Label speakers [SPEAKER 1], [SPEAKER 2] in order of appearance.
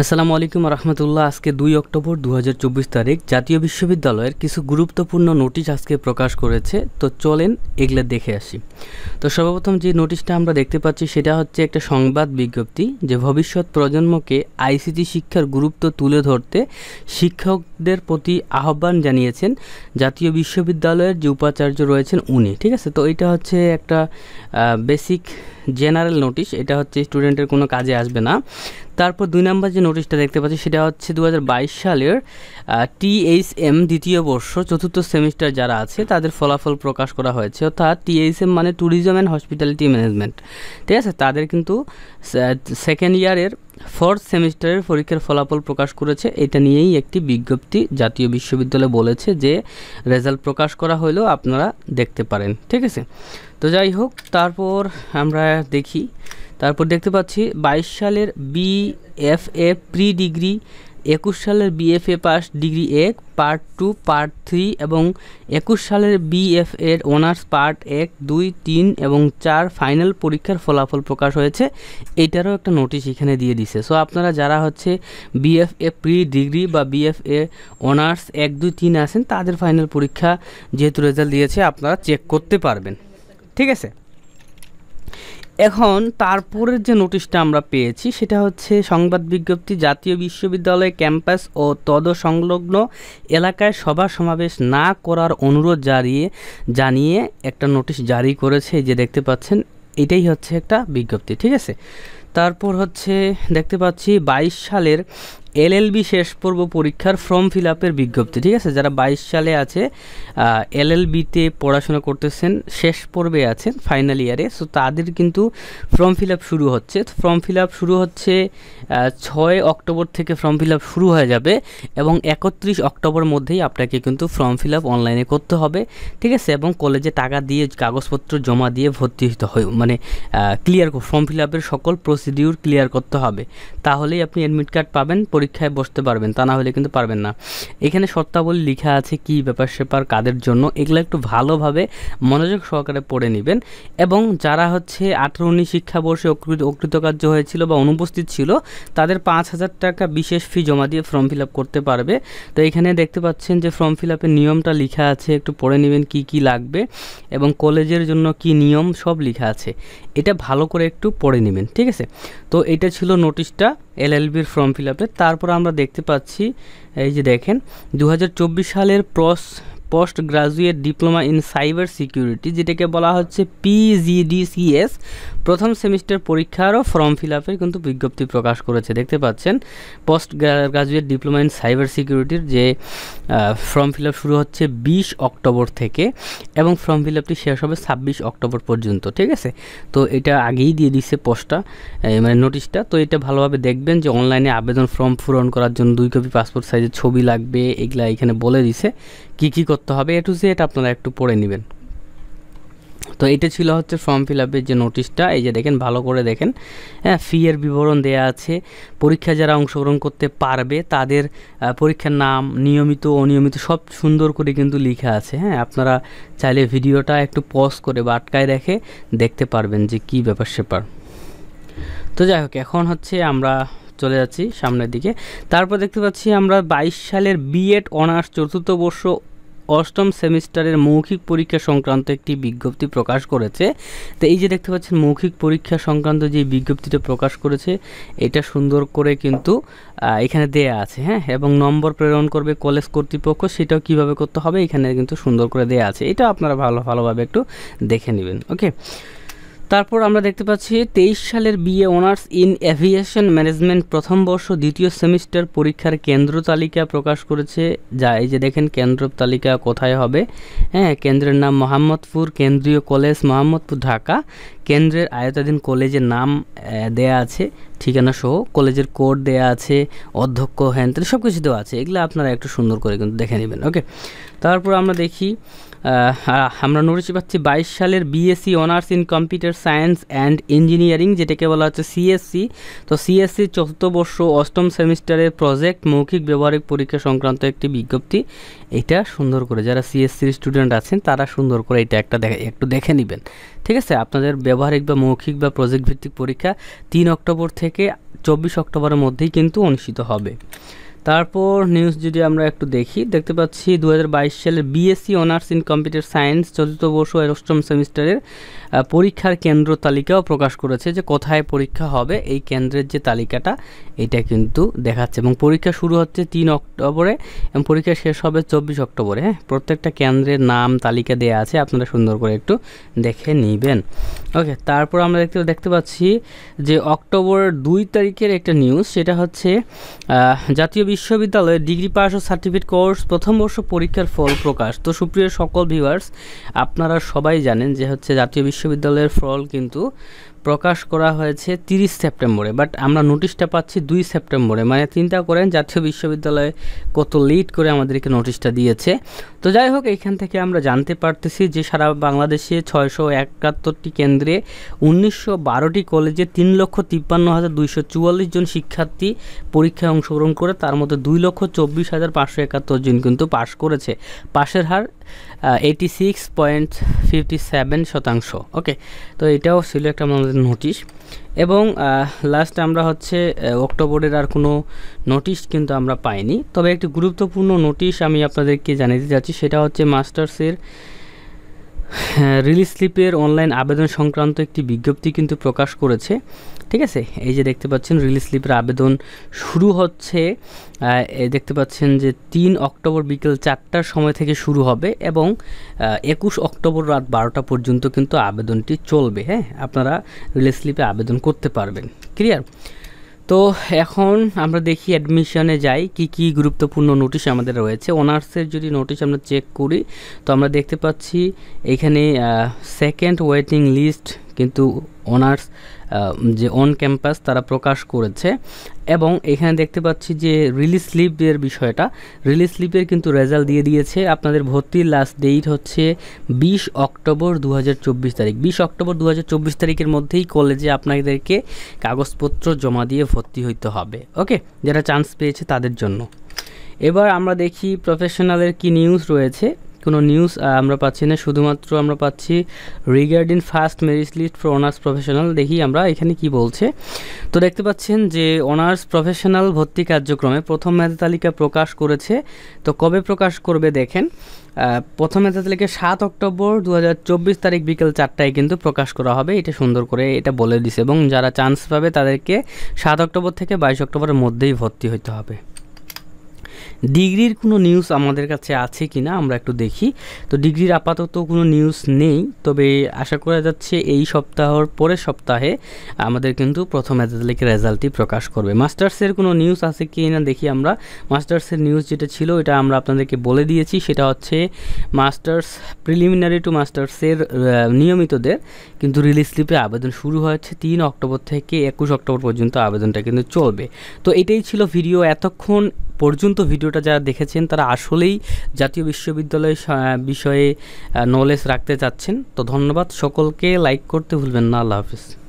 [SPEAKER 1] আসসালামু আলাইকুম রহমতুল্লাহ আজকে দুই অক্টোবর দু তারিখ জাতীয় বিশ্ববিদ্যালয়ের কিছু গুরুত্বপূর্ণ নোটিশ আজকে প্রকাশ করেছে তো চলেন এগুলো দেখে আসি তো সর্বপ্রথম যে নোটিশটা আমরা দেখতে পাচ্ছি সেটা হচ্ছে একটা সংবাদ বিজ্ঞপ্তি যে ভবিষ্যৎ প্রজন্মকে আইসিটি শিক্ষার গুরুত্ব তুলে ধরতে শিক্ষকদের প্রতি আহ্বান জানিয়েছেন জাতীয় বিশ্ববিদ্যালয়ের যে উপাচার্য রয়েছেন উনি ঠিক আছে তো এটা হচ্ছে একটা বেসিক জেনারেল নোটিশ এটা হচ্ছে স্টুডেন্টের কোনো কাজে আসবে না তারপর দুই নাম্বার যে নোটিশটা দেখতে পাচ্ছি সেটা হচ্ছে দু সালের টিএইচএম দ্বিতীয় বর্ষ চতুর্থ সেমিস্টার যারা আছে তাদের ফলাফল প্রকাশ করা হয়েছে অর্থাৎ টিএইচএম মানে ট্যুরিজম অ্যান্ড হসপিটালিটি ম্যানেজমেন্ট ঠিক আছে তাদের কিন্তু সেকেন্ড ইয়ারের ফোর্থ সেমিস্টারের পরীক্ষার ফলাফল প্রকাশ করেছে এটা নিয়েই একটি বিজ্ঞপ্তি জাতীয় বিশ্ববিদ্যালয় বলেছে যে রেজাল্ট প্রকাশ করা হলেও আপনারা দেখতে পারেন ঠিক আছে তো যাই হোক তারপর আমরা দেখি তারপর দেখতে পাচ্ছি বাইশ সালের B F A pre degree একুশ সালের বিএফএ পাস ডিগ্রি এক পার্ট টু পার্ট থ্রি এবং একুশ সালের এফ এর অনার্স পার্ট এক দুই তিন এবং চার ফাইনাল পরীক্ষার ফলাফল প্রকাশ হয়েছে এটারও একটা নোটিশ এখানে দিয়ে দিছে সো আপনারা যারা হচ্ছে B F A pre degree বা বি এফ এ অনার্স এক দুই তিন আছেন তাদের ফাইনাল পরীক্ষা যেহেতু রেজাল্ট দিয়েছে আপনারা চেক করতে পারবেন ঠিক আছে এখন তারপরের যে নোটিশটা আমরা পেয়েছি সেটা হচ্ছে সংবাদ বিজ্ঞপ্তি জাতীয় বিশ্ববিদ্যালয় ক্যাম্পাস ও তদ সংলগ্ন এলাকায় সভা সমাবেশ না করার অনুরোধ জারিয়ে জানিয়ে একটা নোটিশ জারি করেছে যে দেখতে পাচ্ছেন এটাই হচ্ছে একটা বিজ্ঞপ্তি ঠিক আছে তারপর হচ্ছে দেখতে পাচ্ছি বাইশ সালের এলএলবি শেষ পর্ব পরীক্ষার ফর্ম ফিল আপের বিজ্ঞপ্তি ঠিক আছে যারা বাইশ সালে আছে এলএলবিতে পড়াশোনা করতেছেন শেষ পর্বে আছেন ফাইনাল ইয়ারে সো তাদের কিন্তু ফর্ম ফিল আপ শুরু হচ্ছে ফর্ম ফিল আপ শুরু হচ্ছে ছয় অক্টোবর থেকে ফর্ম ফিল আপ শুরু হয়ে যাবে এবং একত্রিশ অক্টোবর মধ্যেই আপনাকে কিন্তু ফর্ম ফিল আপ অনলাইনে করতে হবে ঠিক আছে এবং কলেজে টাকা দিয়ে কাগজপত্র জমা দিয়ে ভর্তি হতে হয় মানে ক্লিয়ার ফর্ম ফিল আপের সকল প্রসিডিউর ক্লিয়ার করতে হবে তাহলেই আপনি অ্যাডমিট কার্ড পাবেন পরীক্ষায় বসতে পারবেন তা না হলে কিন্তু পারবেন না এখানে শর্তাবলী লেখা আছে কি ব্যাপার সেপার কাদের জন্য এগুলো একটু ভালোভাবে মনোযোগ সহকারে পড়ে নেবেন এবং যারা হচ্ছে আঠারো উনিশ শিক্ষাবর্ষে অকৃতকার্য হয়েছিল বা অনুপস্থিত ছিল তাদের পাঁচ হাজার টাকা বিশেষ ফি জমা দিয়ে ফর্ম ফিল করতে পারবে তো এখানে দেখতে পাচ্ছেন যে ফর্ম ফিল নিয়মটা লেখা আছে একটু পড়ে নেবেন কি কি লাগবে এবং কলেজের জন্য কি নিয়ম সব লেখা আছে এটা ভালো করে একটু পড়ে নেবেন ঠিক আছে তো এটা ছিল নোটিশটা এলএলবির ফর্ম ফিল আপে তারপর আমরা দেখতে পাচ্ছি এই যে দেখেন দু সালের প্রস post graduate diploma in cyber security যেটাকে বলা হচ্ছে পিজিডিসিএস প্রথম সেমিস্টার পরীক্ষারও ফর্ম ফিল আপের কিন্তু বিজ্ঞপ্তি প্রকাশ করেছে দেখতে পাচ্ছেন post graduate diploma in cyber সিকিউরিটির যে ফর্ম ফিল আপ শুরু হচ্ছে বিশ অক্টোবর থেকে এবং ফর্ম ফিল আপটি শেষ হবে ছাব্বিশ অক্টোবর পর্যন্ত ঠিক আছে তো এটা আগেই দিয়ে দিছে পোস্টটা মানে নোটিশটা তো এটা ভালোভাবে দেখবেন যে অনলাইনে আবেদন ফর্ম পূরণ করার জন্য দুই কপি পাসপোর্ট সাইজের ছবি লাগবে এগুলা এখানে বলে দিছে কি করতে হবে এ টু জেড আপনারা একটু পড়ে নেবেন তো এটা ছিল হচ্ছে ফর্ম ফিল আপের যে নোটিশটা এই যে দেখেন ভালো করে দেখেন হ্যাঁ ফি এর বিবরণ দেয়া আছে পরীক্ষা যারা অংশগ্রহণ করতে পারবে তাদের পরীক্ষার নাম নিয়মিত অনিয়মিত সব সুন্দর করে কিন্তু লেখা আছে হ্যাঁ আপনারা চাইলে ভিডিওটা একটু পজ করে বা আটকায় রেখে দেখতে পারবেন যে কি ব্যাপার সেপার তো যাই হোক এখন হচ্ছে আমরা চলে যাচ্ছি সামনের দিকে তারপর দেখতে পাচ্ছি আমরা বাইশ সালের বিএড অনার্স চতুর্থ বর্ষ অষ্টম সেমিস্টারের মৌখিক পরীক্ষা সংক্রান্ত একটি বিজ্ঞপ্তি প্রকাশ করেছে তো এই যে দেখতে পাচ্ছেন মৌখিক পরীক্ষা সংক্রান্ত যে বিজ্ঞপ্তিটা প্রকাশ করেছে এটা সুন্দর করে কিন্তু এখানে দেয়া আছে হ্যাঁ এবং নম্বর প্রেরণ করবে কলেজ কর্তৃপক্ষ সেটাও কিভাবে করতে হবে এখানে কিন্তু সুন্দর করে দেয়া আছে এটা আপনারা ভালো ভালোভাবে একটু দেখে নেবেন ওকে তারপর আমরা দেখতে পাচ্ছি তেইশ সালের BA honours in aviation management প্রথম বর্ষ দ্বিতীয় সেমিস্টার পরীক্ষার কেন্দ্র তালিকা প্রকাশ করেছে যা এই যে দেখেন কেন্দ্র তালিকা কোথায় হবে হ্যাঁ কেন্দ্রের নাম মোহাম্মদপুর কেন্দ্রীয় কলেজ মোহাম্মদপুর ঢাকা কেন্দ্রের আয়তাধীন কলেজের নাম দেয়া আছে ঠিকানা সহ কলেজের কোড দেয়া আছে অধ্যক্ষ হ্যান সব কিছু দেওয়া আছে এগুলো আপনারা একটু সুন্দর করে কিন্তু দেখে নেবেন ওকে তারপর আমরা দেখি আমরা নোটিশ পাচ্ছি বাইশ সালের BSc honours in computer science and engineering যেটাকে বলা হচ্ছে সিএসসি e। তো সিএসসি e চতুর্থ বর্ষ অষ্টম সেমিস্টারের প্রজেক্ট মৌখিক ব্যবহারিক পরীক্ষা সংক্রান্ত একটি বিজ্ঞপ্তি এটা সুন্দর করে যারা সিএসসির e স্টুডেন্ট আছেন তারা সুন্দর করে এটা একটা দেখে একটু দেখে নেবেন ঠিক আছে আপনাদের ব্যবহারিক বা মৌখিক বা প্রজেক্ট ভিত্তিক পরীক্ষা তিন অক্টোবর থেকে চব্বিশ অক্টোবরের মধ্যেই কিন্তু অনুষ্ঠিত হবে তারপর নিউজ যদি আমরা একটু দেখি দেখতে পাচ্ছি দু সালের BSc honours in computer science চতুর্থ বর্ষ এর অষ্টম সেমিস্টারের পরীক্ষার কেন্দ্র তালিকাও প্রকাশ করেছে যে কোথায় পরীক্ষা হবে এই কেন্দ্রের যে তালিকাটা এটা কিন্তু দেখাচ্ছে এবং পরীক্ষা শুরু হচ্ছে তিন অক্টোবরে এবং পরীক্ষা শেষ হবে চব্বিশ অক্টোবরে হ্যাঁ প্রত্যেকটা কেন্দ্রের নাম তালিকা দেওয়া আছে আপনারা সুন্দর করে একটু দেখে নিবেন ওকে তারপর আমরা দেখতে দেখতে পাচ্ছি যে অক্টোবর দুই তারিখের একটা নিউজ সেটা হচ্ছে জাতীয় বিশ্ববিদ্যালয়ে ডিগ্রি পাস ও সার্টিফিকেট কোর্স প্রথম বর্ষ পরীক্ষার ফল প্রকাশ তো সুপ্রিয় সকল ভিউয়ার্স আপনারা সবাই জানেন যে হচ্ছে জাতীয় বিশ্ববিদ্যালয়ের ফল কিন্তু প্রকাশ করা হয়েছে তিরিশ সেপ্টেম্বরে বাট আমরা নোটিশটা পাচ্ছি দুই সেপ্টেম্বরে মানে চিন্তা করেন জাতীয় বিশ্ববিদ্যালয়ে কত লেট করে আমাদেরকে নোটিশটা দিয়েছে তো যাই হোক এখান থেকে আমরা জানতে পারতেছি যে সারা বাংলাদেশে ছয়শো একাত্তরটি কেন্দ্রে উনিশশো বারোটি কলেজে তিন লক্ষ তিপ্পান্ন হাজার দুইশো চুয়াল্লিশ জন শিক্ষার্থী পরীক্ষায় অংশগ্রহণ করে তার মধ্যে দুই লক্ষ চব্বিশ হাজার পাঁচশো একাত্তর জন কিন্তু পাশ করেছে পাশের হার eighty six point fifty seven শতাংশ ওকে তো এটাও ছিল একটা আমাদের নোটিশ এবং লাস্ট আমরা হচ্ছে অক্টোবরের আর কোনো নোটিশ কিন্তু আমরা পাইনি তবে একটি গুরুত্বপূর্ণ নোটিশ আমি আপনাদেরকে জানিয়ে দিতে যাচ্ছি সেটা হচ্ছে মাস্টার্সের রিলিজ স্লিপের অনলাইন আবেদন সংক্রান্ত একটি বিজ্ঞপ্তি কিন্তু প্রকাশ করেছে ঠিক আছে এই যে দেখতে পাচ্ছেন রিলিজ স্লিপের আবেদন শুরু হচ্ছে দেখতে পাচ্ছেন যে তিন অক্টোবর বিকেল চারটার সময় থেকে শুরু হবে এবং একুশ অক্টোবর রাত বারোটা পর্যন্ত কিন্তু আবেদনটি চলবে হ্যাঁ আপনারা রিলিজ স্লিপে আবেদন করতে পারবেন ক্লিয়ার তো এখন আমরা দেখি অ্যাডমিশনে যাই কি কি গুরুত্বপূর্ণ নোটিশ আমাদের রয়েছে অনার্সের যদি নোটিশ আমরা চেক করি তো আমরা দেখতে পাচ্ছি এখানে সেকেন্ড ওয়েটিং লিস্ট কিন্তু অনার্স যে অন ক্যাম্পাস তারা প্রকাশ করেছে এবং এখানে দেখতে পাচ্ছি যে রিলিজ স্লিপের বিষয়টা রিলিজ স্লিপের কিন্তু রেজাল্ট দিয়ে দিয়েছে আপনাদের ভর্তির লাস্ট ডেট হচ্ছে বিশ অক্টোবর দু তারিখ বিশ অক্টোবর দু তারিখের মধ্যেই কলেজে আপনাদেরকে কাগজপত্র জমা দিয়ে ভর্তি হইতে হবে ওকে যারা চান্স পেয়েছে তাদের জন্য এবার আমরা দেখি প্রফেশনালের কি নিউজ রয়েছে কোনো নিউজ আমরা পাচ্ছি না শুধুমাত্র আমরা পাচ্ছি regarding first merit list for honours professional দেখি আমরা এখানে কি বলছে তো দেখতে পাচ্ছেন যে অনার্স প্রফেশনাল ভর্তি কার্যক্রমে প্রথম মেধা তালিকা প্রকাশ করেছে তো কবে প্রকাশ করবে দেখেন প্রথম মেধা তালিকা সাত অক্টোবর দু তারিখ বিকেল চারটায় কিন্তু প্রকাশ করা হবে এটা সুন্দর করে এটা বলে দিছে এবং যারা চান্স পাবে তাদেরকে সাত অক্টোবর থেকে বাইশ অক্টোবরের মধ্যেই ভর্তি হতে হবে ডিগ্রির কোনো নিউজ আমাদের কাছে আছে কি না আমরা একটু দেখি তো ডিগ্রির আপাতত কোনো নিউজ নেই তবে আশা করা যাচ্ছে এই সপ্তাহর পরের সপ্তাহে আমাদের কিন্তু প্রথম এজালিকের রেজাল্টটি প্রকাশ করবে মাস্টার্সের কোনো নিউজ আছে কি না দেখি আমরা মাস্টার্সের নিউজ যেটা ছিল এটা আমরা আপনাদেরকে বলে দিয়েছি সেটা হচ্ছে মাস্টার্স প্রিলিমিনারি টু মাস্টার্সের নিয়মিতদের কিন্তু রিলিজ স্লিপে আবেদন শুরু হয়েছে তিন অক্টোবর থেকে একুশ অক্টোবর পর্যন্ত আবেদনটা কিন্তু চলবে তো এটাই ছিল ভিডিও এতক্ষণ পর্যন্ত ভিডিওটা যারা দেখেছেন তারা আসলেই জাতীয় বিশ্ববিদ্যালয় বিষয়ে নলেজ রাখতে চাচ্ছেন তো ধন্যবাদ সকলকে লাইক করতে ভুলবেন না আল্লাহ হাফিজ